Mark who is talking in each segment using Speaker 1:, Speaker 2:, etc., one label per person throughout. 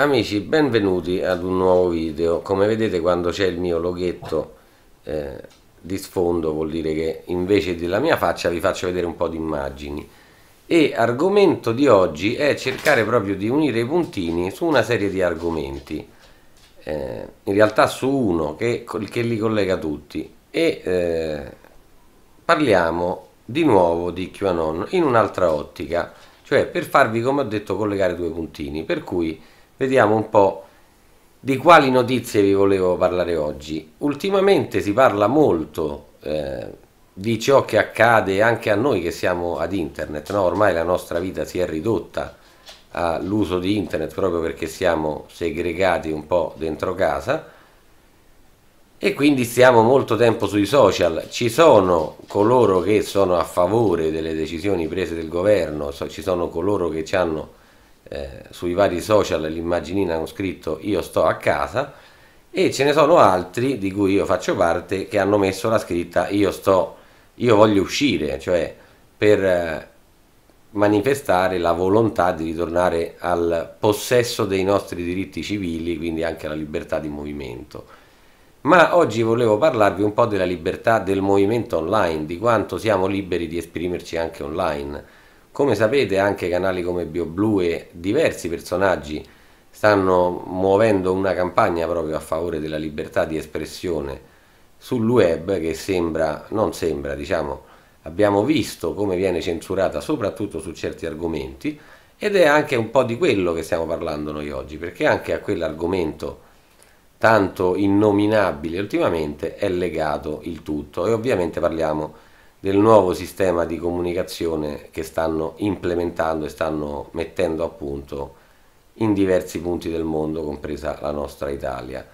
Speaker 1: Amici, benvenuti ad un nuovo video. Come vedete quando c'è il mio loghetto eh, di sfondo vuol dire che invece della mia faccia vi faccio vedere un po' di immagini. E argomento di oggi è cercare proprio di unire i puntini su una serie di argomenti. Eh, in realtà su uno che, che li collega tutti. E eh, parliamo di nuovo di QAnon in un'altra ottica. Cioè per farvi, come ho detto, collegare due puntini. Per cui vediamo un po' di quali notizie vi volevo parlare oggi. Ultimamente si parla molto eh, di ciò che accade anche a noi che siamo ad internet, no? ormai la nostra vita si è ridotta all'uso di internet proprio perché siamo segregati un po' dentro casa e quindi stiamo molto tempo sui social. Ci sono coloro che sono a favore delle decisioni prese del governo, ci sono coloro che ci hanno eh, sui vari social l'immaginina con scritto io sto a casa e ce ne sono altri di cui io faccio parte che hanno messo la scritta io sto io voglio uscire cioè per eh, manifestare la volontà di ritornare al possesso dei nostri diritti civili quindi anche alla libertà di movimento ma oggi volevo parlarvi un po' della libertà del movimento online di quanto siamo liberi di esprimerci anche online come sapete anche canali come BioBlu e diversi personaggi stanno muovendo una campagna proprio a favore della libertà di espressione sul web che sembra, non sembra, diciamo, abbiamo visto come viene censurata soprattutto su certi argomenti ed è anche un po' di quello che stiamo parlando noi oggi, perché anche a quell'argomento tanto innominabile ultimamente è legato il tutto e ovviamente parliamo di del nuovo sistema di comunicazione che stanno implementando e stanno mettendo a punto in diversi punti del mondo, compresa la nostra Italia.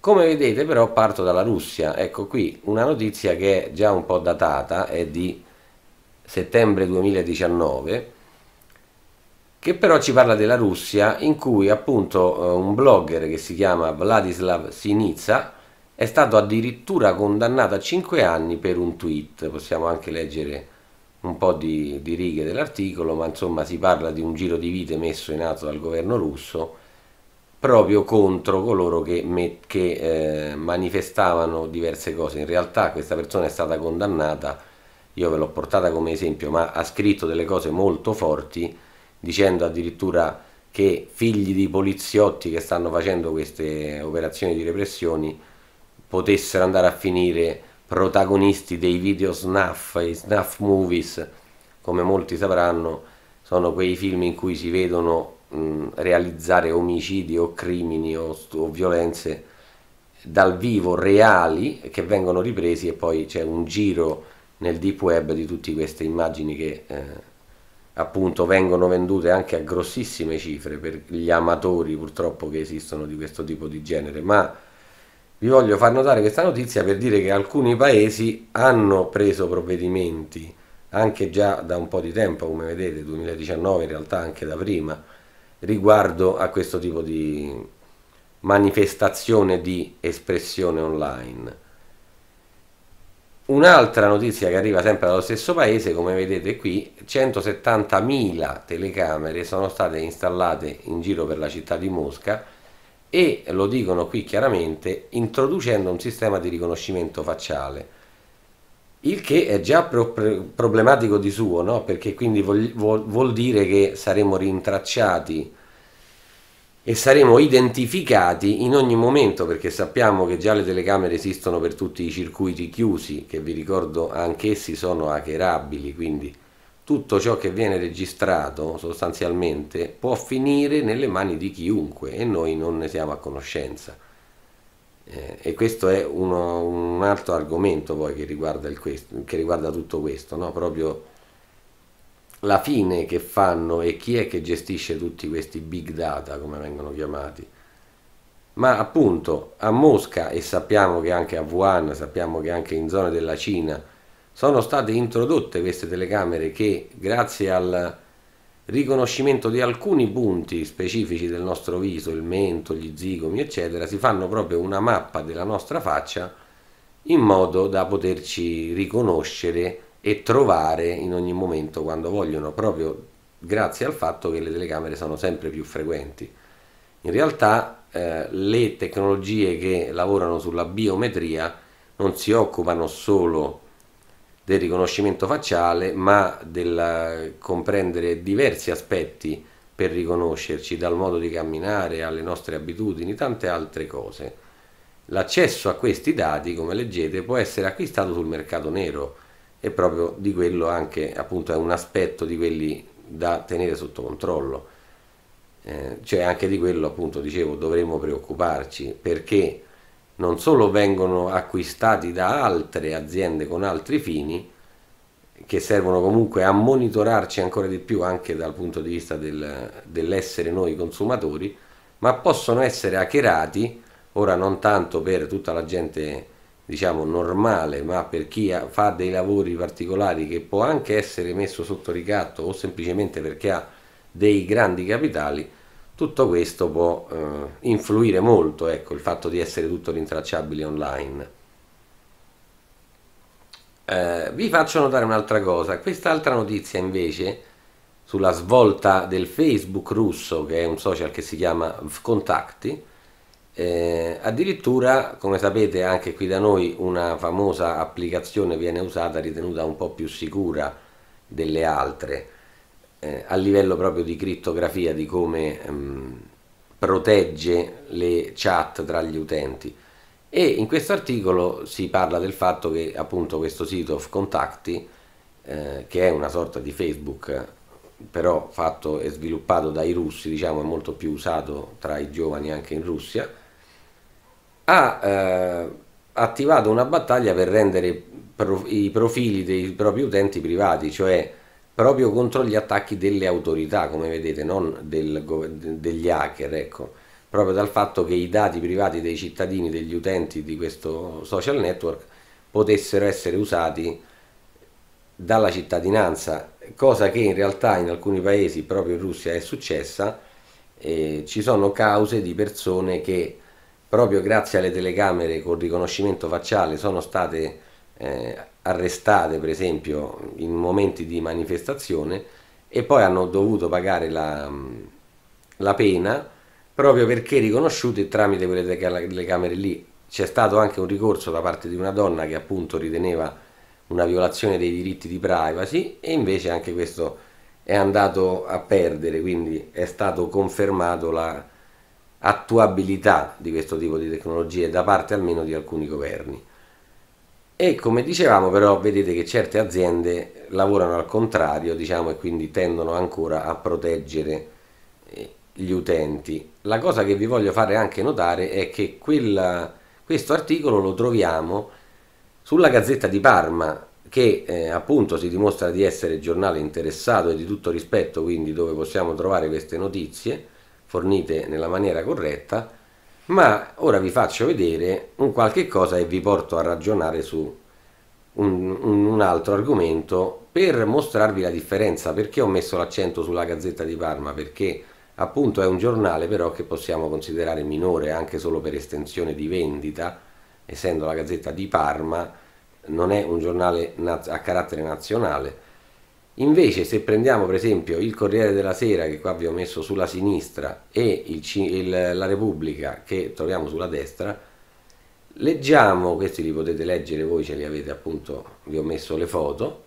Speaker 1: Come vedete però parto dalla Russia, ecco qui una notizia che è già un po' datata, è di settembre 2019, che però ci parla della Russia in cui appunto eh, un blogger che si chiama Vladislav Sinitsa è stato addirittura condannato a 5 anni per un tweet, possiamo anche leggere un po' di, di righe dell'articolo, ma insomma si parla di un giro di vite messo in atto dal governo russo proprio contro coloro che, che eh, manifestavano diverse cose. In realtà questa persona è stata condannata, io ve l'ho portata come esempio, ma ha scritto delle cose molto forti dicendo addirittura che figli di poliziotti che stanno facendo queste operazioni di repressioni potessero andare a finire protagonisti dei video snuff, i snuff movies, come molti sapranno, sono quei film in cui si vedono mh, realizzare omicidi o crimini o, o violenze dal vivo reali che vengono ripresi e poi c'è un giro nel deep web di tutte queste immagini che eh, appunto vengono vendute anche a grossissime cifre per gli amatori purtroppo che esistono di questo tipo di genere ma vi voglio far notare questa notizia per dire che alcuni paesi hanno preso provvedimenti anche già da un po' di tempo, come vedete, 2019 in realtà anche da prima, riguardo a questo tipo di manifestazione di espressione online. Un'altra notizia che arriva sempre dallo stesso paese, come vedete qui, 170.000 telecamere sono state installate in giro per la città di Mosca e lo dicono qui chiaramente introducendo un sistema di riconoscimento facciale il che è già pro problematico di suo no? perché quindi vuol, vuol dire che saremo rintracciati e saremo identificati in ogni momento perché sappiamo che già le telecamere esistono per tutti i circuiti chiusi che vi ricordo anch'essi sono hackerabili quindi tutto ciò che viene registrato sostanzialmente può finire nelle mani di chiunque e noi non ne siamo a conoscenza. Eh, e questo è uno, un altro argomento poi che riguarda, questo, che riguarda tutto questo, no? proprio la fine che fanno e chi è che gestisce tutti questi big data, come vengono chiamati. Ma appunto a Mosca e sappiamo che anche a Wuhan, sappiamo che anche in zone della Cina, sono state introdotte queste telecamere che grazie al riconoscimento di alcuni punti specifici del nostro viso, il mento, gli zigomi eccetera, si fanno proprio una mappa della nostra faccia in modo da poterci riconoscere e trovare in ogni momento quando vogliono, proprio grazie al fatto che le telecamere sono sempre più frequenti. In realtà eh, le tecnologie che lavorano sulla biometria non si occupano solo di del riconoscimento facciale, ma del comprendere diversi aspetti per riconoscerci, dal modo di camminare alle nostre abitudini, tante altre cose. L'accesso a questi dati, come leggete, può essere acquistato sul mercato nero e proprio di quello anche appunto è un aspetto di quelli da tenere sotto controllo. Eh, cioè anche di quello appunto dicevo dovremmo preoccuparci perché non solo vengono acquistati da altre aziende con altri fini, che servono comunque a monitorarci ancora di più anche dal punto di vista del, dell'essere noi consumatori, ma possono essere hackerati, ora non tanto per tutta la gente diciamo normale, ma per chi fa dei lavori particolari che può anche essere messo sotto ricatto o semplicemente perché ha dei grandi capitali, tutto questo può eh, influire molto, ecco, il fatto di essere tutto rintracciabile online. Eh, vi faccio notare un'altra cosa, quest'altra notizia invece sulla svolta del Facebook russo, che è un social che si chiama Vkontakti, eh, addirittura, come sapete, anche qui da noi una famosa applicazione viene usata ritenuta un po' più sicura delle altre eh, a livello proprio di criptografia, di come mh, ehm, protegge le chat tra gli utenti. E in questo articolo si parla del fatto che appunto questo sito of contacti, eh, che è una sorta di Facebook, però fatto e sviluppato dai russi, diciamo è molto più usato tra i giovani anche in Russia, ha eh, attivato una battaglia per rendere pro i profili dei propri utenti privati, cioè proprio contro gli attacchi delle autorità, come vedete, non del, degli hacker, ecco, proprio dal fatto che i dati privati dei cittadini, degli utenti di questo social network potessero essere usati dalla cittadinanza, cosa che in realtà in alcuni paesi, proprio in Russia, è successa, eh, ci sono cause di persone che proprio grazie alle telecamere con riconoscimento facciale sono state eh, arrestate per esempio in momenti di manifestazione e poi hanno dovuto pagare la, la pena proprio perché riconosciute tramite quelle telecamere lì. C'è stato anche un ricorso da parte di una donna che appunto riteneva una violazione dei diritti di privacy e invece anche questo è andato a perdere, quindi è stato confermato la attuabilità di questo tipo di tecnologie da parte almeno di alcuni governi. E come dicevamo però vedete che certe aziende lavorano al contrario diciamo e quindi tendono ancora a proteggere eh, gli utenti. La cosa che vi voglio fare anche notare è che quella, questo articolo lo troviamo sulla Gazzetta di Parma che eh, appunto si dimostra di essere giornale interessato e di tutto rispetto quindi dove possiamo trovare queste notizie fornite nella maniera corretta ma ora vi faccio vedere un qualche cosa e vi porto a ragionare su un, un, altro argomento per mostrarvi la differenza perché ho messo l'accento sulla Gazzetta di Parma perché appunto è un giornale però che possiamo considerare minore anche solo per estensione di vendita essendo la Gazzetta di Parma non è un giornale a carattere nazionale Invece se prendiamo per esempio il Corriere della Sera che qua vi ho messo sulla sinistra e il, il, la Repubblica che troviamo sulla destra, leggiamo, questi li potete leggere voi, ce li avete appunto, vi ho messo le foto,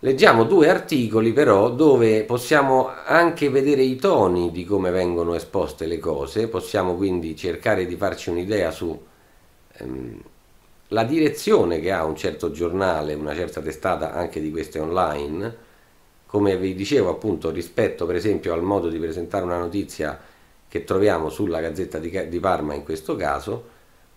Speaker 1: leggiamo due articoli però dove possiamo anche vedere i toni di come vengono esposte le cose, possiamo quindi cercare di farci un'idea su... Ehm, la direzione che ha un certo giornale, una certa testata anche di queste online, come vi dicevo appunto rispetto per esempio al modo di presentare una notizia che troviamo sulla Gazzetta di, di Parma in questo caso,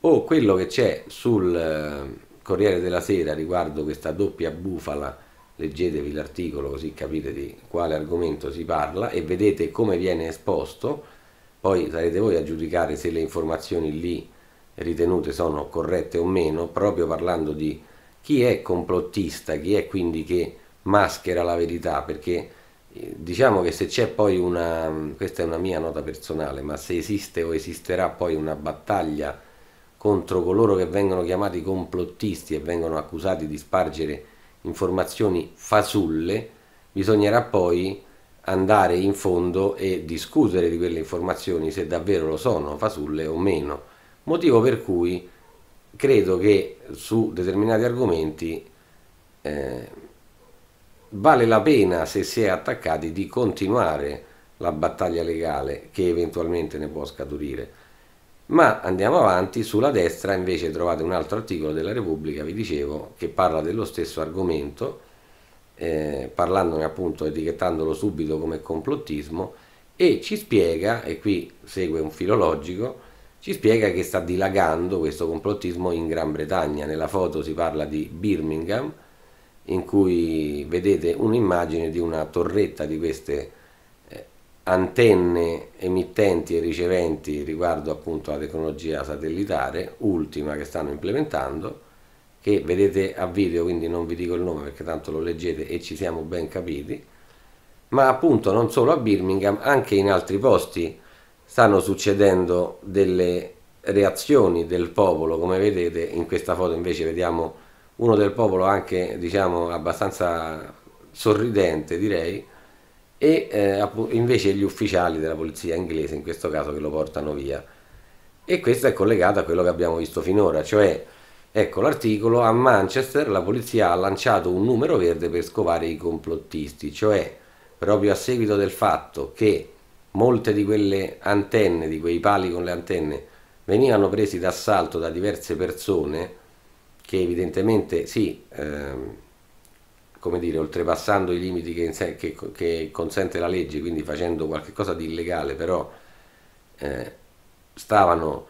Speaker 1: o quello che c'è sul eh, Corriere della Sera riguardo questa doppia bufala, leggetevi l'articolo così capite di quale argomento si parla e vedete come viene esposto, poi sarete voi a giudicare se le informazioni lì ritenute sono corrette o meno, proprio parlando di chi è complottista, chi è quindi che maschera la verità, perché eh, diciamo che se c'è poi una, questa è una mia nota personale, ma se esiste o esisterà poi una battaglia contro coloro che vengono chiamati complottisti e vengono accusati di spargere informazioni fasulle, bisognerà poi andare in fondo e discutere di quelle informazioni se davvero lo sono fasulle o meno motivo per cui credo che su determinati argomenti eh, vale la pena se si è attaccati di continuare la battaglia legale che eventualmente ne può scaturire. Ma andiamo avanti, sulla destra invece trovate un altro articolo della Repubblica, vi dicevo, che parla dello stesso argomento, eh, parlandone appunto, etichettandolo subito come complottismo, e ci spiega, e qui segue un filologico, ci spiega che sta dilagando questo complottismo in Gran Bretagna. Nella foto si parla di Birmingham, in cui vedete un'immagine di una torretta di queste eh, antenne emittenti e riceventi riguardo appunto alla tecnologia satellitare, ultima che stanno implementando, che vedete a video, quindi non vi dico il nome perché tanto lo leggete e ci siamo ben capiti, ma appunto non solo a Birmingham, anche in altri posti stanno succedendo delle reazioni del popolo, come vedete in questa foto invece vediamo uno del popolo anche diciamo abbastanza sorridente direi e eh, invece gli ufficiali della polizia inglese in questo caso che lo portano via e questo è collegato a quello che abbiamo visto finora cioè ecco l'articolo a Manchester la polizia ha lanciato un numero verde per scovare i complottisti cioè proprio a seguito del fatto che molte di quelle antenne, di quei pali con le antenne, venivano presi d'assalto da diverse persone che evidentemente sì, ehm, come dire, oltrepassando i limiti che, che, che, consente la legge, quindi facendo qualcosa di illegale, però eh, stavano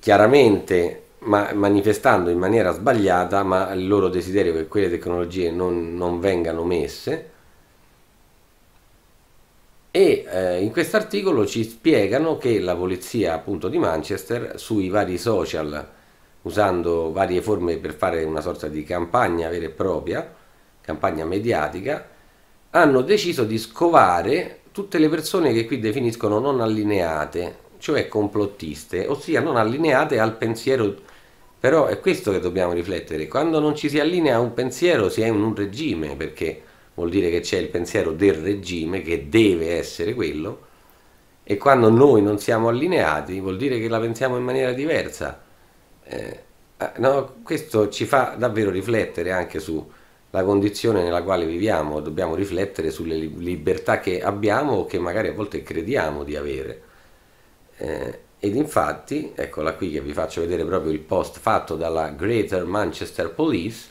Speaker 1: chiaramente ma, manifestando in maniera sbagliata, ma il loro desiderio che quelle tecnologie non, non vengano messe e eh, in questo articolo ci spiegano che la polizia appunto di Manchester sui vari social usando varie forme per fare una sorta di campagna vera e propria campagna mediatica hanno deciso di scovare tutte le persone che qui definiscono non allineate cioè complottiste ossia non allineate al pensiero però è questo che dobbiamo riflettere quando non ci si allinea a un pensiero si è in un regime perché vuol dire che c'è il pensiero del regime che deve essere quello e quando noi non siamo allineati vuol dire che la pensiamo in maniera diversa. Eh, ah, no, questo ci fa davvero riflettere anche sulla condizione nella quale viviamo, dobbiamo riflettere sulle libertà che abbiamo o che magari a volte crediamo di avere. Eh, ed infatti, eccola qui che vi faccio vedere proprio il post fatto dalla Greater Manchester Police,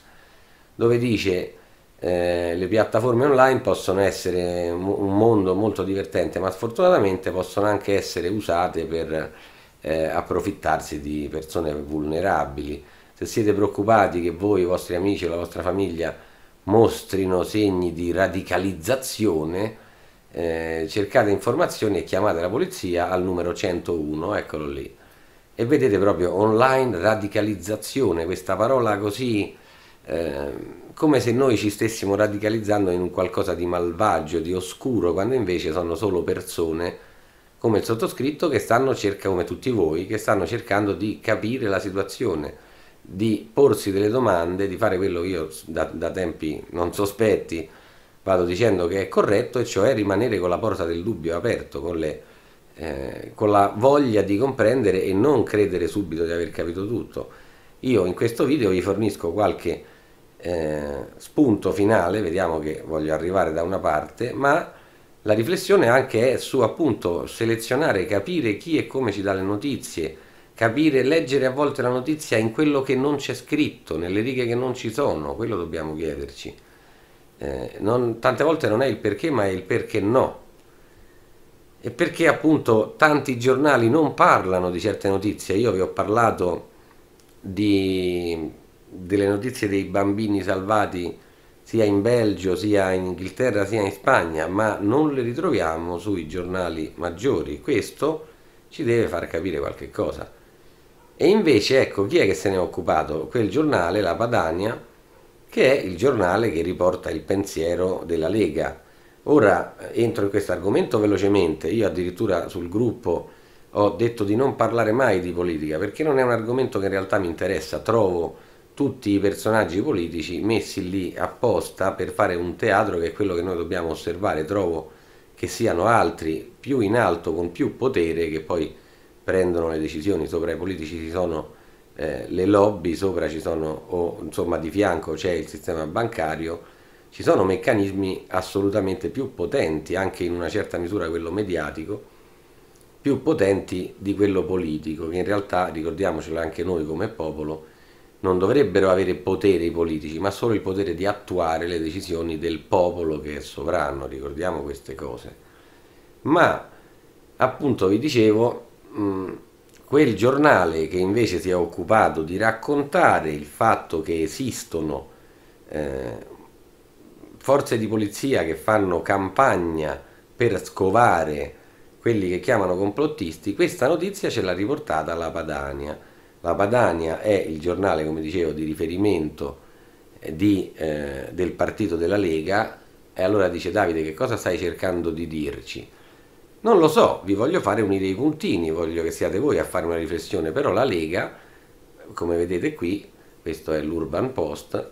Speaker 1: dove dice eh, le piattaforme online possono essere un mondo molto divertente, ma sfortunatamente possono anche essere usate per eh, approfittarsi di persone vulnerabili. Se siete preoccupati che voi, i vostri amici o la vostra famiglia mostrino segni di radicalizzazione, eh, cercate informazioni e chiamate la polizia al numero 101, eccolo lì. E vedete proprio online radicalizzazione, questa parola così eh, come se noi ci stessimo radicalizzando in un qualcosa di malvagio, di oscuro, quando invece sono solo persone come il sottoscritto che stanno cercando, come tutti voi, che stanno cercando di capire la situazione, di porsi delle domande, di fare quello che io da, da tempi non sospetti vado dicendo che è corretto, e cioè rimanere con la porta del dubbio aperto, con, le, eh, con la voglia di comprendere e non credere subito di aver capito tutto. Io in questo video vi fornisco qualche eh, spunto finale, vediamo che voglio arrivare da una parte, ma la riflessione anche è su appunto selezionare, capire chi e come ci dà le notizie, capire, leggere a volte la notizia in quello che non c'è scritto, nelle righe che non ci sono, quello dobbiamo chiederci. Eh, non, tante volte non è il perché ma è il perché no. E perché appunto tanti giornali non parlano di certe notizie. Io vi ho parlato di delle notizie dei bambini salvati sia in Belgio, sia in Inghilterra, sia in Spagna, ma non le ritroviamo sui giornali maggiori. Questo ci deve far capire qualche cosa. E invece, ecco, chi è che se ne è occupato? Quel giornale, la Padania, che è il giornale che riporta il pensiero della Lega. Ora eh, entro in questo argomento velocemente, io addirittura sul gruppo ho detto di non parlare mai di politica perché non è un argomento che in realtà mi interessa, trovo tutti i personaggi politici messi lì apposta per fare un teatro che è quello che noi dobbiamo osservare. Trovo che siano altri più in alto, con più potere, che poi prendono le decisioni. Sopra i politici ci sono eh, le lobby, sopra ci sono, o insomma di fianco c'è il sistema bancario. Ci sono meccanismi assolutamente più potenti, anche in una certa misura quello mediatico, più potenti di quello politico, che in realtà, ricordiamocelo anche noi come popolo, non dovrebbero avere potere i politici, ma solo il potere di attuare le decisioni del popolo che è sovrano, ricordiamo queste cose. Ma appunto vi dicevo, mm, quel giornale che invece si è occupato di raccontare il fatto che esistono eh, forze di polizia che fanno campagna per scovare quelli che chiamano complottisti, questa notizia ce l'ha riportata la Padania la Padania è il giornale, come dicevo, di riferimento eh, di, eh, del partito della Lega e allora dice Davide che cosa stai cercando di dirci? Non lo so, vi voglio fare unire i puntini, voglio che siate voi a fare una riflessione, però la Lega, come vedete qui, questo è l'Urban Post,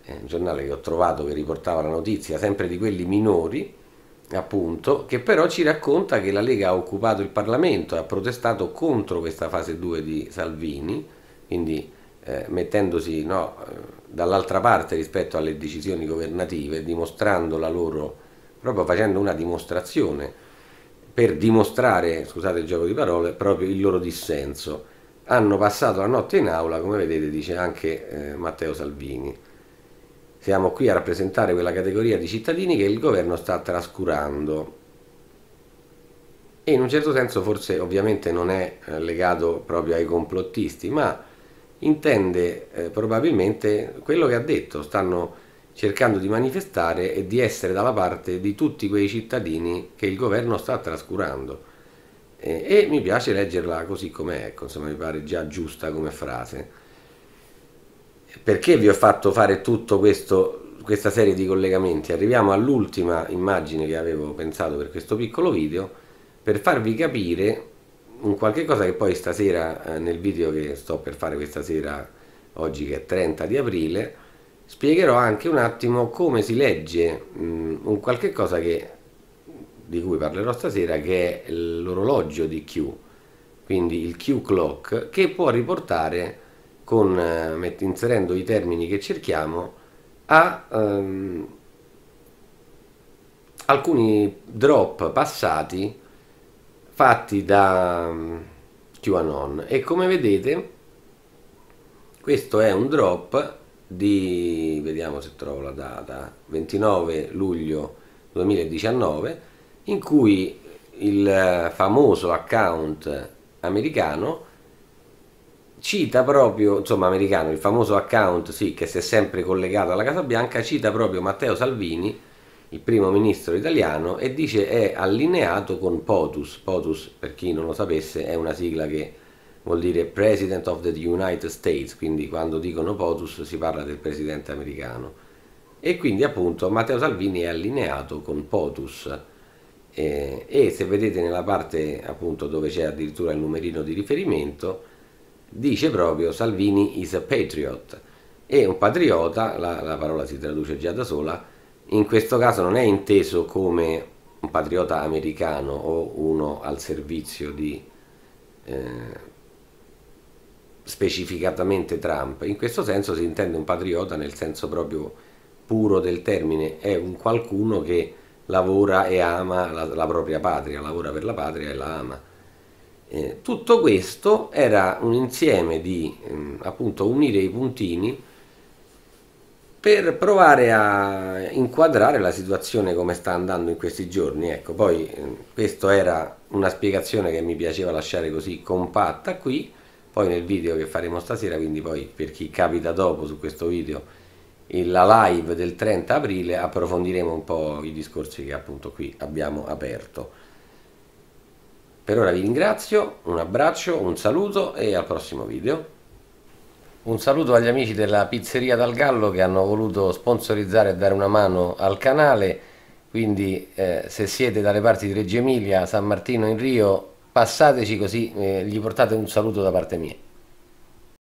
Speaker 1: è un giornale che ho trovato che riportava la notizia sempre di quelli minori, appunto, che però ci racconta che la Lega ha occupato il Parlamento e ha protestato contro questa fase 2 di Salvini, quindi eh, mettendosi no, eh, dall'altra parte rispetto alle decisioni governative, dimostrando la loro, proprio facendo una dimostrazione per dimostrare, scusate il gioco di parole, proprio il loro dissenso. Hanno passato la notte in aula, come vedete dice anche eh, Matteo Salvini. Siamo qui a rappresentare quella categoria di cittadini che il governo sta trascurando. E in un certo senso forse ovviamente non è eh, legato proprio ai complottisti, ma intende eh, probabilmente quello che ha detto, stanno cercando di manifestare e di essere dalla parte di tutti quei cittadini che il governo sta trascurando. E, e mi piace leggerla così com'è, ecco, insomma mi pare già giusta come frase. Perché vi ho fatto fare tutto questo questa serie di collegamenti. Arriviamo all'ultima immagine che avevo pensato per questo piccolo video per farvi capire un qualche cosa che poi stasera eh, nel video che sto per fare questa sera oggi che è 30 di aprile spiegherò anche un attimo come si legge mh, mm, un qualche cosa che, di cui parlerò stasera che è l'orologio di Q quindi il Q clock che può riportare con, eh, met, inserendo i termini che cerchiamo a ehm, alcuni drop passati fatti da um, QAnon e come vedete questo è un drop di vediamo se trovo la data 29 luglio 2019 in cui il eh, famoso account americano cita proprio, insomma americano, il famoso account sì, che si è sempre collegato alla Casa Bianca, cita proprio Matteo Salvini, il primo ministro italiano, e dice è allineato con POTUS. POTUS, per chi non lo sapesse, è una sigla che vuol dire President of the United States, quindi quando dicono POTUS si parla del presidente americano. E quindi appunto Matteo Salvini è allineato con POTUS. Eh, e se vedete nella parte appunto dove c'è addirittura il numerino di riferimento dice proprio Salvini is a patriot e un patriota, la, la, parola si traduce già da sola, in questo caso non è inteso come un patriota americano o uno al servizio di eh, specificatamente Trump, in questo senso si intende un patriota nel senso proprio puro del termine, è un qualcuno che lavora e ama la, la propria patria, lavora per la patria e la ama eh, tutto questo era un insieme di ehm, appunto unire i puntini per provare a inquadrare la situazione come sta andando in questi giorni. Ecco, poi ehm, questa era una spiegazione che mi piaceva lasciare così compatta qui, poi nel video che faremo stasera, quindi poi per chi capita dopo su questo video la live del 30 aprile approfondiremo un po' i discorsi che appunto qui abbiamo aperto. Per ora vi ringrazio, un abbraccio, un saluto e al prossimo video. Un saluto agli amici della Pizzeria Dal Gallo che hanno voluto sponsorizzare e dare una mano al canale, quindi eh, se siete dalle parti di Reggio Emilia, San Martino in Rio, passateci così eh, gli portate un saluto da parte mia.